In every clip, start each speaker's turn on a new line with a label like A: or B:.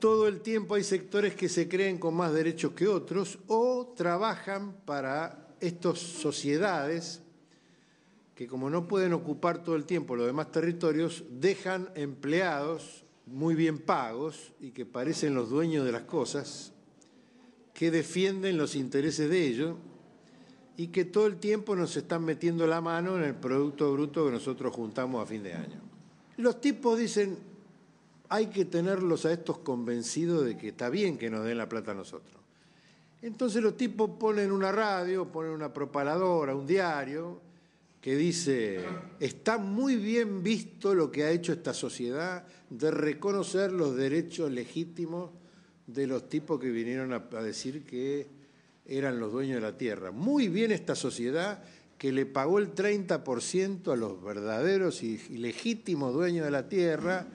A: todo el tiempo hay sectores que se creen con más derechos que otros o trabajan para estas sociedades que como no pueden ocupar todo el tiempo los demás territorios, dejan empleados muy bien pagos y que parecen los dueños de las cosas, que defienden los intereses de ellos y que todo el tiempo nos están metiendo la mano en el Producto Bruto que nosotros juntamos a fin de año. Los tipos dicen, hay que tenerlos a estos convencidos de que está bien que nos den la plata a nosotros. Entonces los tipos ponen una radio, ponen una propaladora, un diario, que dice, está muy bien visto lo que ha hecho esta sociedad de reconocer los derechos legítimos de los tipos que vinieron a, a decir que eran los dueños de la tierra. Muy bien esta sociedad que le pagó el 30% a los verdaderos y legítimos dueños de la tierra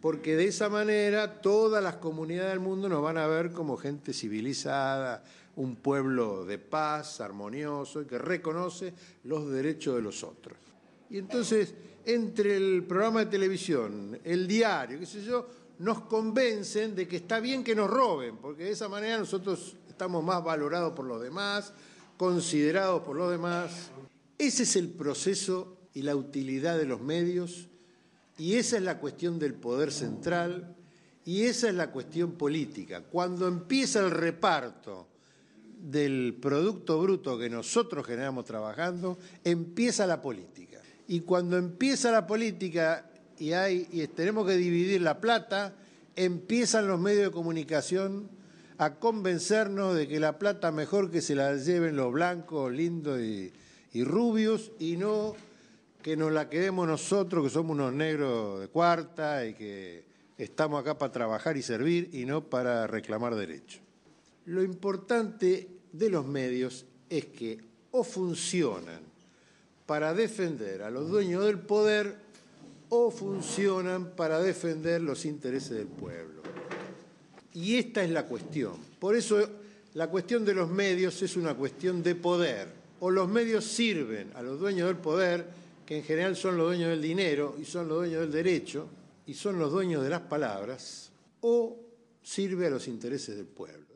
A: porque de esa manera todas las comunidades del mundo nos van a ver como gente civilizada, un pueblo de paz, armonioso y que reconoce los derechos de los otros. Y entonces, entre el programa de televisión, el diario, qué sé yo, nos convencen de que está bien que nos roben, porque de esa manera nosotros estamos más valorados por los demás, considerados por los demás. Ese es el proceso y la utilidad de los medios y esa es la cuestión del poder central y esa es la cuestión política. Cuando empieza el reparto del Producto Bruto que nosotros generamos trabajando, empieza la política. Y cuando empieza la política y, hay, y tenemos que dividir la plata, empiezan los medios de comunicación a convencernos de que la plata mejor que se la lleven los blancos, lindos y rubios y no que nos la quedemos nosotros, que somos unos negros de cuarta y que estamos acá para trabajar y servir y no para reclamar derechos. Lo importante de los medios es que o funcionan para defender a los dueños del poder o funcionan para defender los intereses del pueblo. Y esta es la cuestión. Por eso la cuestión de los medios es una cuestión de poder. O los medios sirven a los dueños del poder, que en general son los dueños del dinero y son los dueños del derecho y son los dueños de las palabras, o sirve a los intereses del pueblo.